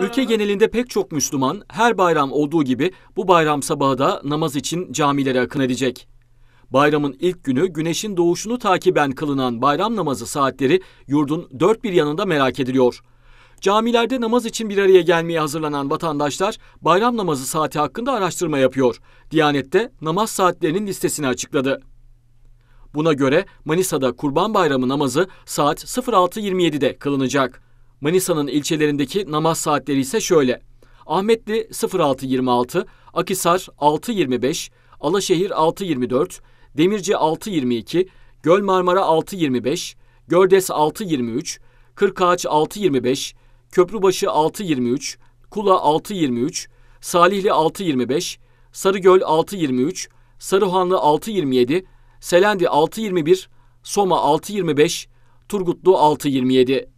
Ülke genelinde pek çok Müslüman her bayram olduğu gibi bu bayram sabahı da namaz için camilere akın edecek. Bayramın ilk günü güneşin doğuşunu takiben kılınan bayram namazı saatleri yurdun dört bir yanında merak ediliyor. Camilerde namaz için bir araya gelmeye hazırlanan vatandaşlar bayram namazı saati hakkında araştırma yapıyor. Diyanet de namaz saatlerinin listesini açıkladı. Buna göre Manisa'da Kurban Bayramı namazı saat 06.27'de kılınacak. Manisa'nın ilçelerindeki namaz saatleri ise şöyle. Ahmetli 06.26, Akisar 6.25, Alaşehir 6.24, Demirci 6.22, Göl Marmara 6.25, Gördes 6.23, Kırkağaç 6.25, Köprübaşı 6.23, Kula 6.23, Salihli 6.25, Sarıgöl 6.23, Sarıhanlı 6.27, Selendi 6.21, Soma 6.25, Turgutlu 6.27.